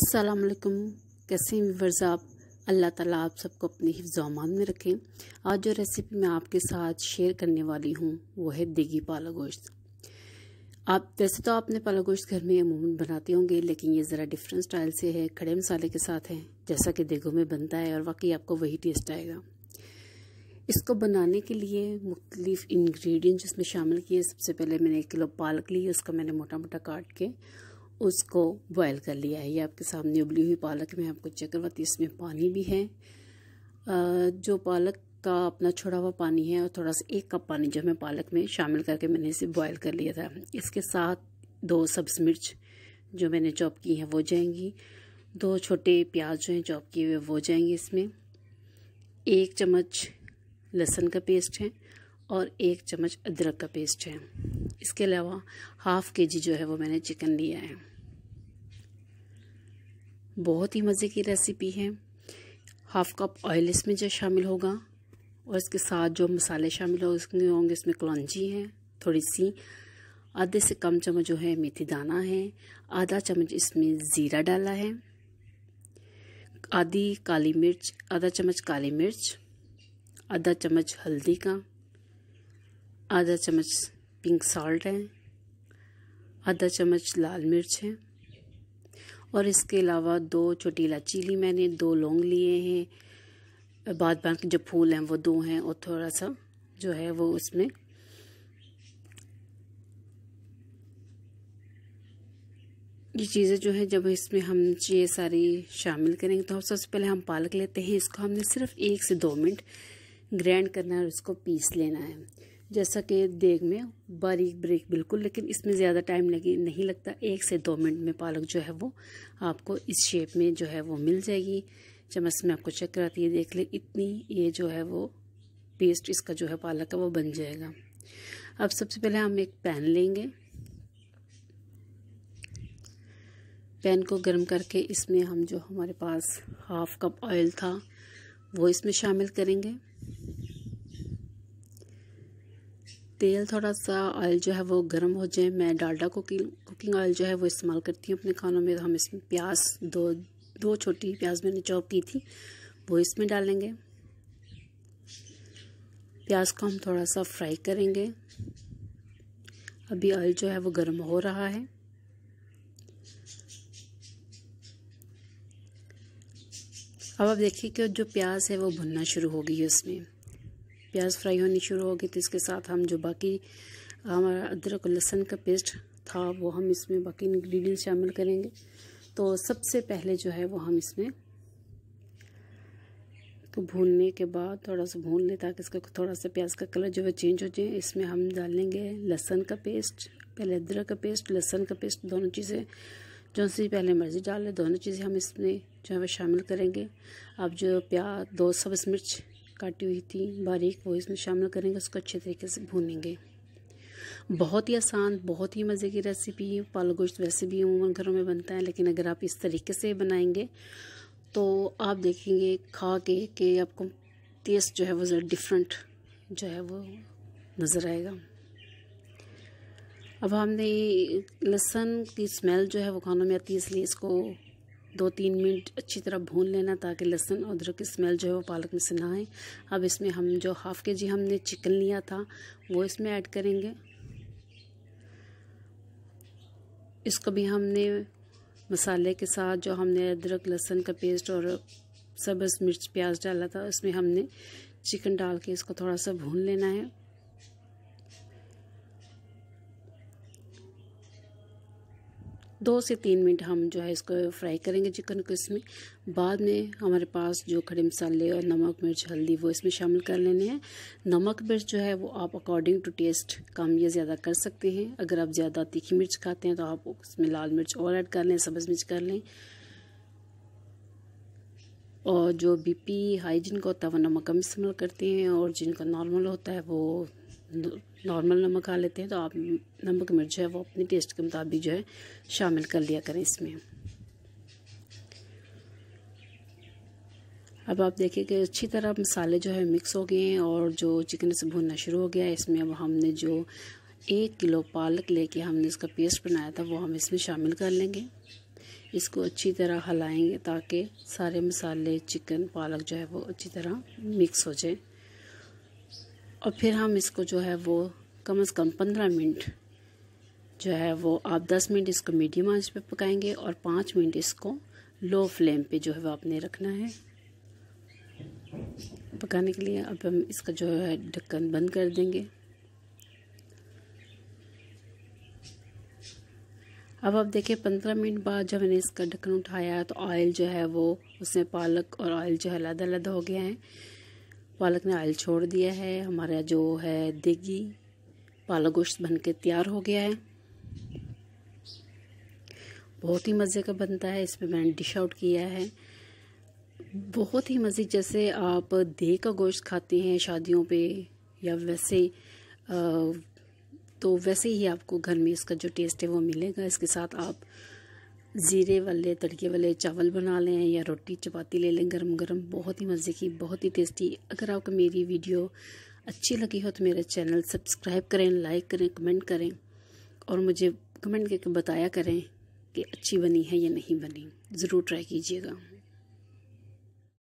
असलकम कैसे हैं आप अल्लाह ताला आप सबको अपने हिफ्ज़ामान में रखें आज जो रेसिपी मैं आपके साथ शेयर करने वाली हूँ वो है देगी पाला गोश्त आप वैसे तो आपने पाला गोश्त घर में अमूमन बनाते होंगे लेकिन ये ज़रा डिफरेंट स्टाइल से है खड़े मसाले के साथ है जैसा कि देगों में बनता है और वाकई आपको वही टेस्ट आएगा इसको बनाने के लिए मुख्तलिफ़ इन्ग्रीडियंट जिसमें शामिल किए सबसे पहले मैंने एक किलो पालक ली उसका मैंने मोटा मोटा काट के उसको बॉयल कर लिया है ये आपके सामने उबली हुई पालक में आपको चेक करवाती इसमें पानी भी है जो पालक का अपना छोड़ा हुआ पानी है और थोड़ा सा एक कप पानी जो मैं पालक में शामिल करके मैंने इसे बॉयल कर लिया था इसके साथ दो सब्ज मिर्च जो मैंने चॉप की है वो जाएंगी दो छोटे प्याज जो हैं चॉप किए हुए वो जाएंगे इसमें एक चम्मच लहसुन का पेस्ट है और एक चम्मच अदरक का पेस्ट है इसके अलावा हाफ़ के जी जो है वो मैंने चिकन लिया है बहुत ही मज़े की रेसिपी है हाफ़ कप ऑयल इसमें जो शामिल होगा और इसके साथ जो मसाले शामिल होंगे होंगे इसमें कलौजी है थोड़ी सी आधे से कम चम्मच जो है मेथी दाना है आधा चम्मच इसमें ज़ीरा डाला है आधी काली मिर्च आधा चम्मच काली मिर्च आधा चम्मच हल्दी का आधा चम्मच पिंक सॉल्ट है आधा चम्मच लाल मिर्च है और इसके अलावा दो छोटी इलाची ली मैंने दो लौंग लिए हैं बाद बाकी जो फूल हैं वो दो हैं और थोड़ा सा जो है वो उसमें ये चीज़ें जो है जब इसमें हम ये सारी शामिल करेंगे तो सबसे पहले हम पालक लेते हैं इसको हमने सिर्फ एक से दो मिनट ग्रैंड करना है और इसको पीस लेना है जैसा कि देख में बारीक ब्रेक बिल्कुल लेकिन इसमें ज़्यादा टाइम लगे नहीं लगता एक से दो मिनट में पालक जो है वो आपको इस शेप में जो है वो मिल जाएगी चम्मच में आपको चेक कराती है देख ले इतनी ये जो है वो पेस्ट इसका जो है पालक का वो बन जाएगा अब सबसे पहले हम एक पैन लेंगे पैन को गर्म करके इसमें हम जो हमारे पास हाफ कप ऑयल था वो इसमें शामिल करेंगे तेल थोड़ा सा ऑयल जो है वो गर्म हो जाए मैं डालडा कुकिंग कुकिंग ऑयल जो है वो इस्तेमाल करती हूँ अपने खानों में तो हम इसमें प्याज दो दो छोटी प्याज मैंने चॉप की थी वो इसमें डालेंगे प्याज को हम थोड़ा सा फ्राई करेंगे अभी ऑयल जो है वो गर्म हो रहा है अब आप देखिए कि जो प्याज है वो भुनना शुरू हो गई है उसमें प्याज फ्राई होनी शुरू होगी तो इसके साथ हम जो बाकी हमारा अदरक लहसन का पेस्ट था वो हम इसमें बाकी इन्ग्रीडियंट शामिल करेंगे तो सबसे पहले जो है वो हम इसमें तो भूनने के बाद थोड़ा सा भून लें ताकि इसका थोड़ा सा प्याज का कलर जो है चेंज हो जाए इसमें हम डालेंगे लहसन का पेस्ट पहले अदरक का पेस्ट लहसन का पेस्ट दोनों चीज़ें जो सी पहले मर्ज़ी डाल लें दोनों चीज़ें हम इसमें जो है वह शामिल करेंगे अब जो प्याज दो सब्ज़ मिर्च काटी हुई थी बारीक वो इसमें शामिल करेंगे उसको अच्छे तरीके से भूनेंगे बहुत ही आसान बहुत ही मज़े की रेसिपी है पालक गोश्त वैसे भी अमूमन घरों में बनता है लेकिन अगर आप इस तरीके से बनाएंगे तो आप देखेंगे खा के कि आपको टेस्ट जो है वो ज़रा डिफरेंट जो है वो नज़र आएगा अब हमने लहसुन की स्मेल जो है वो खानों में आती है इसलिए इसको दो तीन मिनट अच्छी तरह भून लेना ताकि लहसुन अदरक की स्मेल जो है वो पालक में से ना आए अब इसमें हम जो हाफ़ के जी हमने चिकन लिया था वो इसमें ऐड करेंगे इसको भी हमने मसाले के साथ जो हमने अदरक लहसुन का पेस्ट और सब्ज़ मिर्च प्याज डाला था उसमें हमने चिकन डाल के इसको थोड़ा सा भून लेना है दो से तीन मिनट हम जो है इसको फ्राई करेंगे चिकन को इसमें बाद में हमारे पास जो खड़े मसाले और नमक मिर्च हल्दी वो इसमें शामिल कर लेने हैं नमक मिर्च जो है वो आप अकॉर्डिंग टू टेस्ट कम या ज़्यादा कर सकते हैं अगर आप ज़्यादा तीखी मिर्च खाते हैं तो आप उसमें लाल मिर्च और ऐड कर लें सब्ज़ मिर्च कर लें और जो बीपी हाइजीन का होता है वो नमक कम इस्तेमाल करते हैं और जिनका नॉर्मल होता है वो नॉर्मल नमक खा लेते हैं तो आप नमक मिर्च है वो अपने टेस्ट के मुताबिक जो है शामिल कर लिया करें इसमें अब आप देखिए कि अच्छी तरह मसाले जो है मिक्स हो गए हैं और जो चिकन से भूनना शुरू हो गया है इसमें अब हमने जो एक किलो पालक लेके हमने इसका पेस्ट बनाया था वो हम इसमें शामिल कर लेंगे इसको अच्छी तरह हलाएंगे ताकि सारे मसाले चिकन पालक जो है वो अच्छी तरह मिक्स हो जाए और फिर हम इसको जो है वो कम से कम पंद्रह मिनट जो है वो आप दस मिनट इसको मीडियम आंच पे पकाएंगे और पाँच मिनट इसको लो फ्लेम पे जो है वो आपने रखना है पकाने के लिए अब हम इसका जो है ढक्कन बंद कर देंगे अब आप देखिए पंद्रह मिनट बाद जब मैंने इसका ढक्कन उठाया तो ऑयल जो है वो उसमें पालक और ऑयल जो है अलग अलग हो गया है पालक ने आयल छोड़ दिया है हमारा जो है देगी पालक गोश्त बन के तैयार हो गया है बहुत ही मज़े का बनता है इसमें मैंने डिश आउट किया है बहुत ही मज़े जैसे आप दे का गोश्त खाते हैं शादियों पे या वैसे आ, तो वैसे ही आपको घर में इसका जो टेस्ट है वो मिलेगा इसके साथ आप ज़ीरे वाले तड़के वाले चावल बना लें या रोटी चपाती ले लें गरम गरम बहुत ही मज़े की बहुत ही टेस्टी अगर आपको मेरी वीडियो अच्छी लगी हो तो मेरा चैनल सब्सक्राइब करें लाइक करें कमेंट करें और मुझे कमेंट करके बताया करें कि अच्छी बनी है या नहीं बनी ज़रूर ट्राई कीजिएगा